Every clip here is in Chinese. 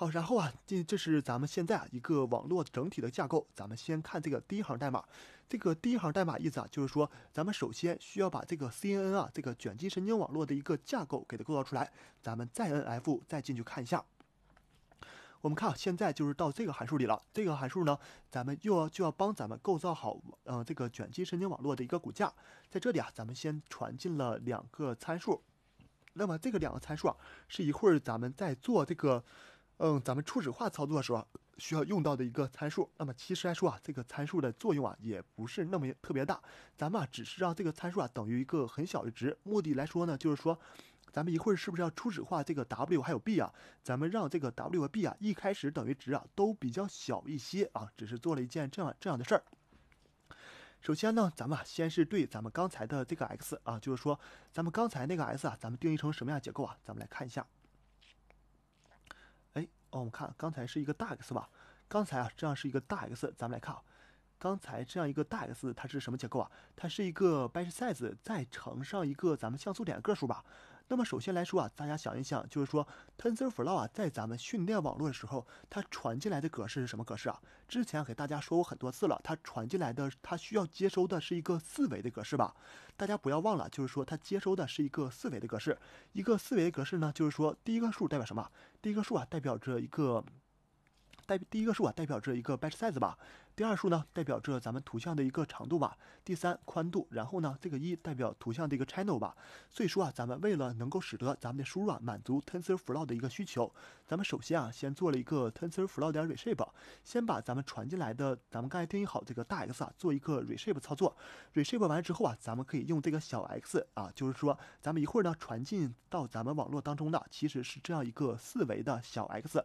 好，然后啊，这这是咱们现在啊一个网络整体的架构。咱们先看这个第一行代码，这个第一行代码意思啊，就是说咱们首先需要把这个 CNN 啊这个卷积神经网络的一个架构给它构造出来。咱们再 n f 再进去看一下，我们看啊，现在就是到这个函数里了。这个函数呢，咱们又要就要帮咱们构造好，呃，这个卷积神经网络的一个骨架。在这里啊，咱们先传进了两个参数，那么这个两个参数啊，是一会儿咱们在做这个。嗯，咱们初始化操作的时候需要用到的一个参数，那么其实来说啊，这个参数的作用啊也不是那么特别大，咱们啊只是让这个参数啊等于一个很小的值，目的来说呢，就是说，咱们一会儿是不是要初始化这个 W 还有 B 啊？咱们让这个 W 和 B 啊一开始等于值啊都比较小一些啊，只是做了一件这样这样的事儿。首先呢，咱们啊先是对咱们刚才的这个 x 啊，就是说咱们刚才那个 s 啊，咱们定义成什么样结构啊？咱们来看一下。哦，我们看刚才是一个大 X 吧，刚才啊这样是一个大 X，咱们来看啊，刚才这样一个大 X 它是什么结构啊？它是一个 i 十 e 再乘上一个咱们像素点个数吧。那么首先来说啊，大家想一想，就是说 TensorFlow 啊，在咱们训练网络的时候，它传进来的格式是什么格式啊？之前给大家说过很多次了，它传进来的，它需要接收的是一个四维的格式吧？大家不要忘了，就是说它接收的是一个四维的格式。一个四维格式呢，就是说第一个数代表什么？第一个数啊，代表着一个。代第一个数啊，代表着一个 batch size 吧。第二数呢，代表着咱们图像的一个长度吧。第三宽度，然后呢，这个一代表图像的一个 channel 吧。所以说啊，咱们为了能够使得咱们的输入啊满足 tensor flow 的一个需求，咱们首先啊先做了一个 tensor flow 点 reshape，先把咱们传进来的咱们刚才定义好这个大 X 啊做一个 reshape 操作。reshape 完之后啊，咱们可以用这个小 x 啊，就是说咱们一会儿呢传进到咱们网络当中的其实是这样一个四维的小 x。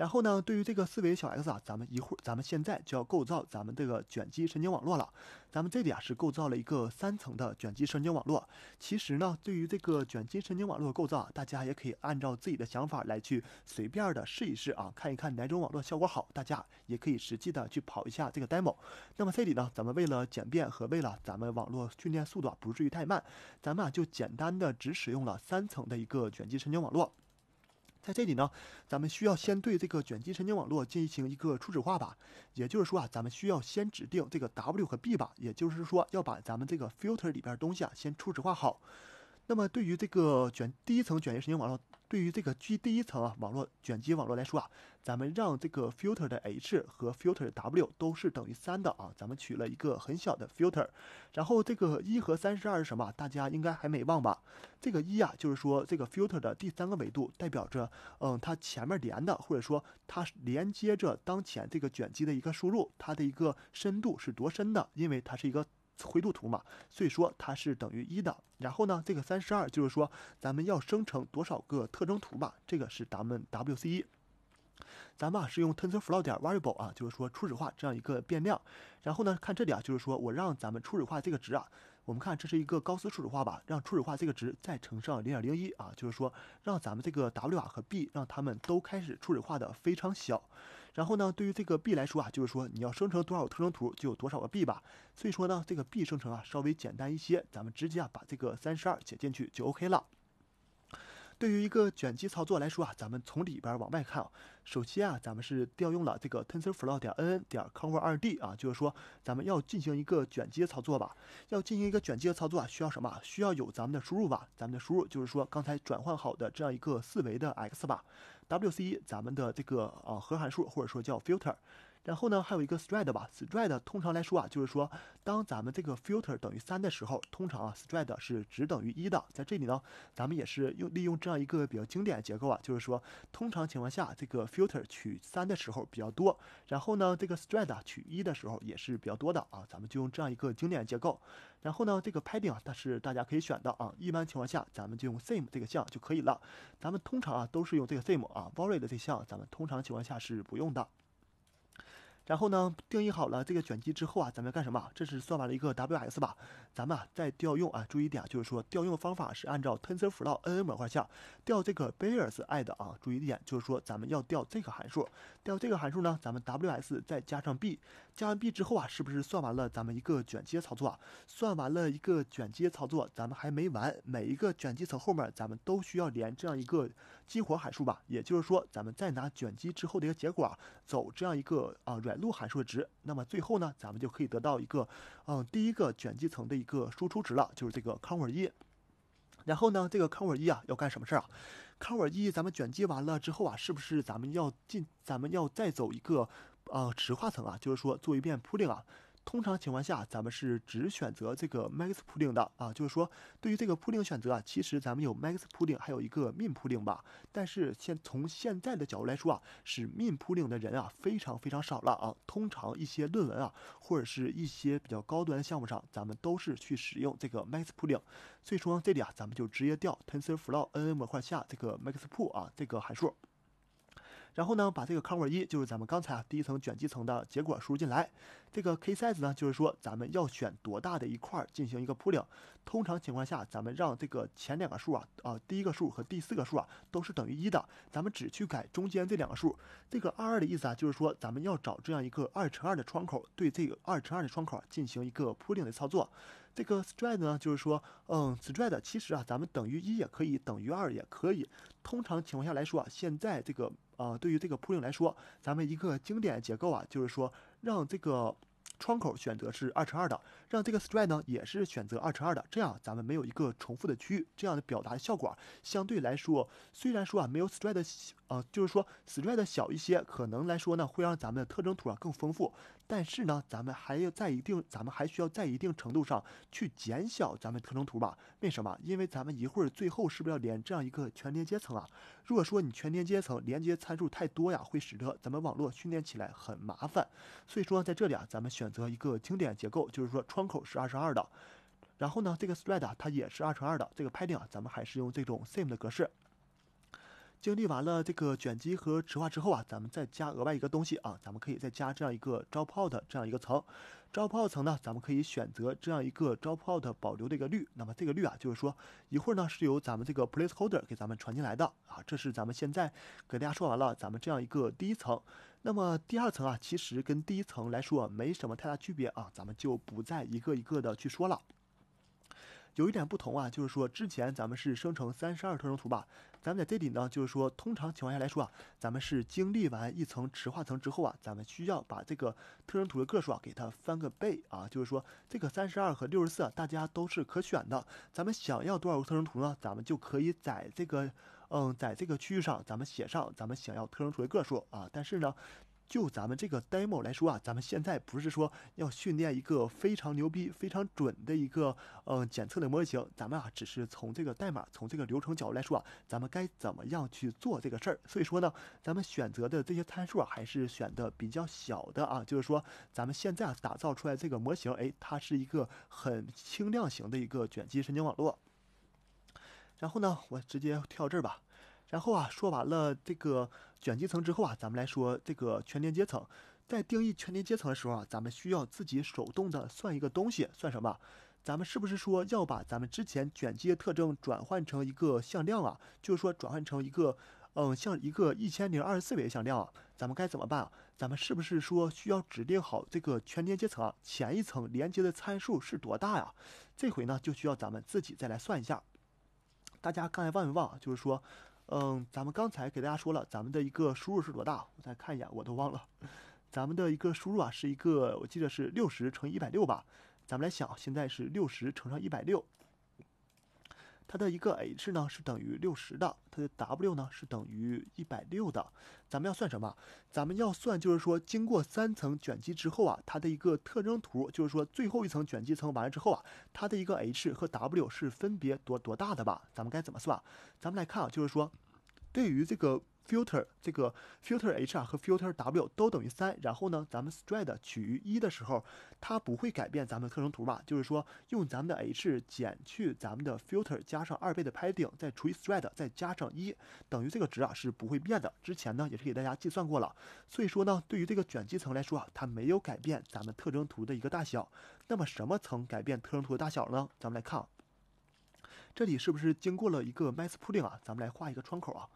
然后呢，对于这个思维小 X 啊，咱们一会儿，咱们现在就要构造咱们这个卷积神经网络了。咱们这里啊是构造了一个三层的卷积神经网络。其实呢，对于这个卷积神经网络的构造啊，大家也可以按照自己的想法来去随便的试一试啊，看一看哪种网络效果好。大家也可以实际的去跑一下这个 demo。那么这里呢，咱们为了简便和为了咱们网络训练速度啊不至于太慢，咱们啊就简单的只使用了三层的一个卷积神经网络。在这里呢，咱们需要先对这个卷积神经网络进行一个初始化吧，也就是说啊，咱们需要先指定这个 W 和 B 吧，也就是说要把咱们这个 filter 里边东西啊先初始化好。那么对于这个卷第一层卷积神经网络。对于这个 G 第一层啊，网络卷积网络来说啊，咱们让这个 filter 的 h 和 filter w 都是等于三的啊，咱们取了一个很小的 filter，然后这个一和三十二是什么？大家应该还没忘吧？这个一啊，就是说这个 filter 的第三个维度代表着，嗯，它前面连的或者说它连接着当前这个卷积的一个输入，它的一个深度是多深的？因为它是一个。灰度图嘛，所以说它是等于一的。然后呢，这个三十二就是说咱们要生成多少个特征图嘛，这个是咱们 w c e 咱们啊是用 tensorflow 点 variable 啊，就是说初始化这样一个变量。然后呢，看这里啊，就是说我让咱们初始化这个值啊，我们看这是一个高斯初始化吧，让初始化这个值再乘上零点零一啊，就是说让咱们这个 W 啊和 B 让它们都开始初始化的非常小。然后呢，对于这个 b 来说啊，就是说你要生成多少特征图就有多少个 b 吧。所以说呢，这个 b 生成啊稍微简单一些，咱们直接啊把这个三十二写进去就 OK 了。对于一个卷积操作来说啊，咱们从里边往外看，首先啊，咱们是调用了这个 tensorflow 点 n 点 conv2d 啊，就是说咱们要进行一个卷积操作吧。要进行一个卷积操作啊，需要什么？需要有咱们的输入吧。咱们的输入就是说刚才转换好的这样一个四维的 x 吧。WCE 咱们的这个啊核函数，或者说叫 filter。然后呢，还有一个 stride 吧，stride 通常来说啊，就是说，当咱们这个 filter 等于三的时候，通常啊 stride 是只等于一的。在这里呢，咱们也是用利用这样一个比较经典的结构啊，就是说，通常情况下这个 filter 取三的时候比较多，然后呢，这个 stride 取一的时候也是比较多的啊。咱们就用这样一个经典结构。然后呢，这个 padding 它是大家可以选的啊，一般情况下咱们就用 same 这个项就可以了。咱们通常啊都是用这个 same 啊 v a l u 的这项咱们通常情况下是不用的。然后呢，定义好了这个卷积之后啊，咱们干什么？这是算完了一个 ws 吧，咱们啊再调用啊。注意一点，就是说调用方法是按照 tensorflow.nn 模块下调这个 bears i d 啊。注意一点，就是说咱们要调这个函数。那这个函数呢，咱们 W S 再加上 B，加完 B 之后啊，是不是算完了咱们一个卷接操作啊？算完了一个卷接操作，咱们还没完，每一个卷积层后面咱们都需要连这样一个激活函数吧？也就是说，咱们再拿卷积之后的一个结果走这样一个啊软路函数值，那么最后呢，咱们就可以得到一个嗯第一个卷积层的一个输出值了，就是这个 Cover 一。然后呢，这个 Cover 一啊要干什么事儿啊？看，我一，咱们卷积完了之后啊，是不是咱们要进，咱们要再走一个，呃，池化层啊？就是说，做一遍铺垫啊。通常情况下，咱们是只选择这个 max pooling 的啊，就是说对于这个 pooling 选择啊，其实咱们有 max pooling 还有一个 min pooling 吧。但是现从现在的角度来说啊，是 min pooling 的人啊非常非常少了啊。通常一些论文啊，或者是一些比较高端项目上，咱们都是去使用这个 max pooling。所以说这里啊，咱们就直接调 TensorFlow NN 模块下这个 max pool 啊这个函数。然后呢，把这个 c o v e r 一就是咱们刚才啊第一层卷积层的结果输入进来。这个 k size 呢，就是说咱们要选多大的一块进行一个 p o l i n g 通常情况下，咱们让这个前两个数啊，啊第一个数和第四个数啊都是等于一的。咱们只去改中间这两个数。这个二二的意思啊，就是说咱们要找这样一个二乘二的窗口，对这个二乘二的窗口进行一个 p o l i n g 的操作。这个 stride 呢，就是说，嗯，stride 其实啊，咱们等于一也可以，等于二也可以。通常情况下来说啊，现在这个。啊，对于这个铺垫来说，咱们一个经典结构啊，就是说让这个窗口选择是二乘二的，让这个 stride 呢也是选择二乘二的，这样咱们没有一个重复的区域，这样的表达效果相对来说，虽然说啊没有 stride 呃，就是说 stride 小一些，可能来说呢会让咱们的特征图啊更丰富。但是呢，咱们还要在一定，咱们还需要在一定程度上去减小咱们特征图吧？为什么？因为咱们一会儿最后是不是要连这样一个全连接层啊？如果说你全连接层连接参数太多呀，会使得咱们网络训练起来很麻烦。所以说在这里啊，咱们选择一个经典结构，就是说窗口是二乘二的，然后呢，这个 s h r a d 啊、它也是二乘二的，这个 padding 咱们还是用这种 same 的格式。经历完了这个卷积和池化之后啊，咱们再加额外一个东西啊，咱们可以再加这样一个 Dropout 的这样一个层。Dropout 层呢，咱们可以选择这样一个 Dropout 保留的一个率。那么这个率啊，就是说一会儿呢是由咱们这个 Placeholder 给咱们传进来的啊。这是咱们现在给大家说完了，咱们这样一个第一层。那么第二层啊，其实跟第一层来说没什么太大区别啊，咱们就不再一个一个的去说了。有一点不同啊，就是说之前咱们是生成三十二特征图吧，咱们在这里呢，就是说通常情况下来说啊，咱们是经历完一层池化层之后啊，咱们需要把这个特征图的个数啊给它翻个倍啊，就是说这个三十二和六十四啊，大家都是可选的，咱们想要多少个特征图呢？咱们就可以在这个，嗯，在这个区域上，咱们写上咱们想要特征图的个数啊，但是呢。就咱们这个 demo 来说啊，咱们现在不是说要训练一个非常牛逼、非常准的一个，嗯，检测的模型，咱们啊只是从这个代码、从这个流程角度来说，啊，咱们该怎么样去做这个事儿。所以说呢，咱们选择的这些参数还是选的比较小的啊，就是说咱们现在打造出来这个模型，哎，它是一个很轻量型的一个卷积神经网络。然后呢，我直接跳这儿吧。然后啊，说完了这个。卷积层之后啊，咱们来说这个全连接层。在定义全连接层的时候啊，咱们需要自己手动的算一个东西，算什么？咱们是不是说要把咱们之前卷积的特征转换成一个向量啊？就是说转换成一个，嗯，像一个一千零二十四维的向量啊？咱们该怎么办啊？咱们是不是说需要指定好这个全连接层啊？前一层连接的参数是多大呀？这回呢，就需要咱们自己再来算一下。大家刚才忘没忘？就是说。嗯，咱们刚才给大家说了，咱们的一个输入是多大？我再看一下，我都忘了。咱们的一个输入啊，是一个，我记得是六十乘一百六吧。咱们来想，现在是六十乘上一百六。它的一个 h 呢是等于六十的，它的 w 呢是等于一百六的。咱们要算什么？咱们要算就是说，经过三层卷积之后啊，它的一个特征图，就是说最后一层卷积层完了之后啊，它的一个 h 和 w 是分别多多大的吧？咱们该怎么算？咱们来看啊，就是说，对于这个。filter 这个 filter h 啊和 filter w 都等于三，然后呢，咱们 stride 取于一的时候，它不会改变咱们特征图吧？就是说，用咱们的 h 减去咱们的 filter 加上二倍的 padding，再除以 stride，再加上一，等于这个值啊是不会变的。之前呢，也是给大家计算过了。所以说呢，对于这个卷积层来说啊，它没有改变咱们特征图的一个大小。那么什么层改变特征图的大小呢？咱们来看，这里是不是经过了一个 m a s s pooling 啊？咱们来画一个窗口啊。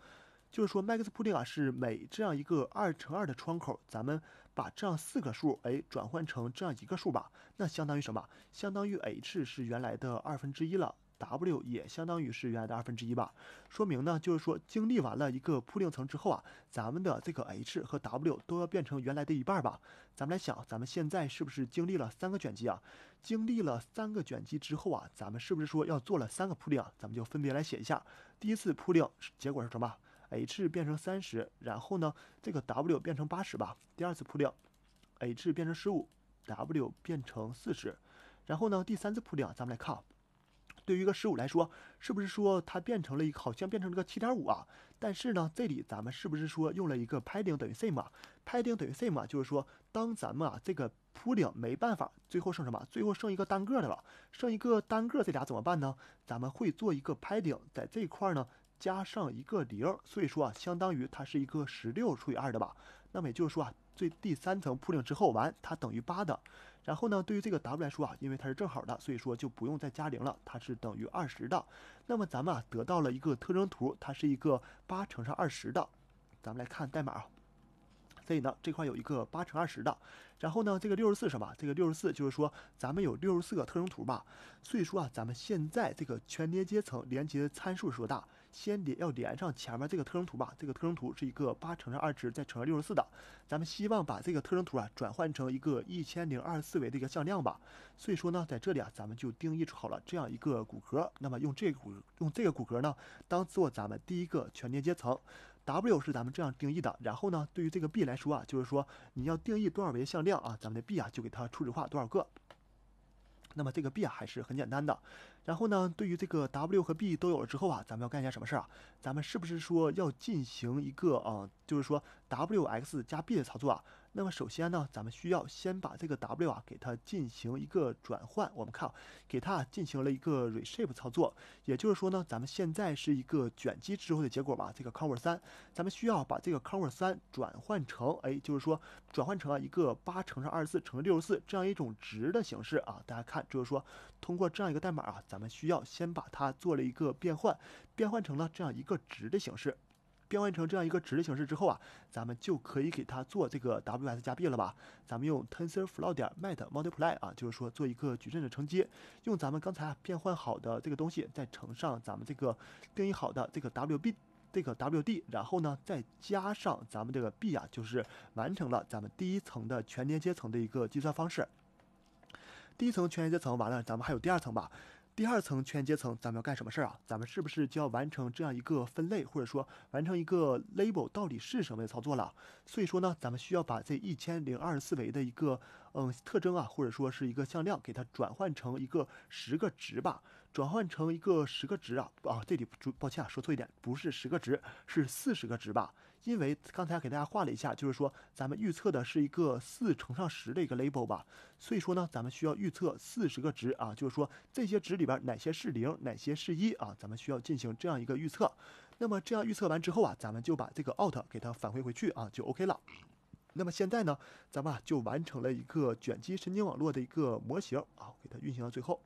就是说，Max p o i n g 啊，是每这样一个二乘二的窗口，咱们把这样四个数，哎，转换成这样一个数吧。那相当于什么？相当于 h 是原来的二分之一了，w 也相当于是原来的二分之一吧。说明呢，就是说经历完了一个铺垫层之后啊，咱们的这个 h 和 w 都要变成原来的一半吧。咱们来想，咱们现在是不是经历了三个卷积啊？经历了三个卷积之后啊，咱们是不是说要做了三个铺垫啊？咱们就分别来写一下，第一次铺垫结果是什么？h 变成三十，然后呢，这个 w 变成八十吧。第二次铺顶，h 变成十五，w 变成四十。然后呢，第三次铺顶，咱们来看，对于一个十五来说，是不是说它变成了一个好像变成了个七点五啊？但是呢，这里咱们是不是说用了一个 padding 等于 c 嘛？padding 等于 c 嘛，就是说当咱们啊这个铺顶没办法，最后剩什么？最后剩一个单个的了，剩一个单个，这俩怎么办呢？咱们会做一个 padding，在这一块呢。加上一个零，所以说啊，相当于它是一个十六除以二的吧。那么也就是说啊，最第三层铺零之后完，它等于八的。然后呢，对于这个 W 来说啊，因为它是正好的，所以说就不用再加零了，它是等于二十的。那么咱们啊得到了一个特征图，它是一个八乘上二十的。咱们来看代码啊，所以呢这块有一个八乘二十的。然后呢这个六十四是吧？这个六十四就是说咱们有六十四个特征图吧。所以说啊，咱们现在这个全连接层连接的参数是多大？先连要连上前面这个特征图吧，这个特征图是一个八乘上二值再乘上六十四的，咱们希望把这个特征图啊转换成一个一千零二十四维的一个向量吧，所以说呢，在这里啊，咱们就定义出好了这样一个骨骼，那么用这个骨用这个骨骼呢，当做咱们第一个全连接层，W 是咱们这样定义的，然后呢，对于这个 B 来说啊，就是说你要定义多少维向量啊，咱们的 B 啊就给它初始化多少个。那么这个 b 啊还是很简单的，然后呢，对于这个 w 和 b 都有了之后啊，咱们要干一件什么事儿啊？咱们是不是说要进行一个啊，就是说 wx 加 b 的操作啊？那么首先呢，咱们需要先把这个 W 啊给它进行一个转换。我们看，给它进行了一个 reshape 操作，也就是说呢，咱们现在是一个卷积之后的结果吧。这个 cover 三，咱们需要把这个 cover 三转换成，哎，就是说转换成一个八乘上二十四乘六十四这样一种值的形式啊。大家看，就是说通过这样一个代码啊，咱们需要先把它做了一个变换，变换成了这样一个值的形式。变换成这样一个值的形式之后啊，咱们就可以给它做这个 Ws 加 b 了吧？咱们用 Tensor Flow 点 mat multiply 啊，就是说做一个矩阵的乘积，用咱们刚才变换好的这个东西，再乘上咱们这个定义好的这个 Wb 这个 Wd，然后呢，再加上咱们这个 b 啊，就是完成了咱们第一层的全连接层的一个计算方式。第一层全连接层完了，咱们还有第二层吧？第二层全阶层，咱们要干什么事儿啊？咱们是不是就要完成这样一个分类，或者说完成一个 label，到底是什么的操作了？所以说呢，咱们需要把这一千零二十四维的一个嗯特征啊，或者说是一个向量，给它转换成一个十个值吧。转换成一个十个值啊啊，这里主抱歉啊，说错一点，不是十个值，是四十个值吧？因为刚才给大家画了一下，就是说咱们预测的是一个四乘上十的一个 label 吧，所以说呢，咱们需要预测四十个值啊，就是说这些值里边哪些是零，哪些是一啊，咱们需要进行这样一个预测。那么这样预测完之后啊，咱们就把这个 out 给它返回回去啊，就 OK 了。那么现在呢，咱们就完成了一个卷积神经网络的一个模型啊，给它运行到最后。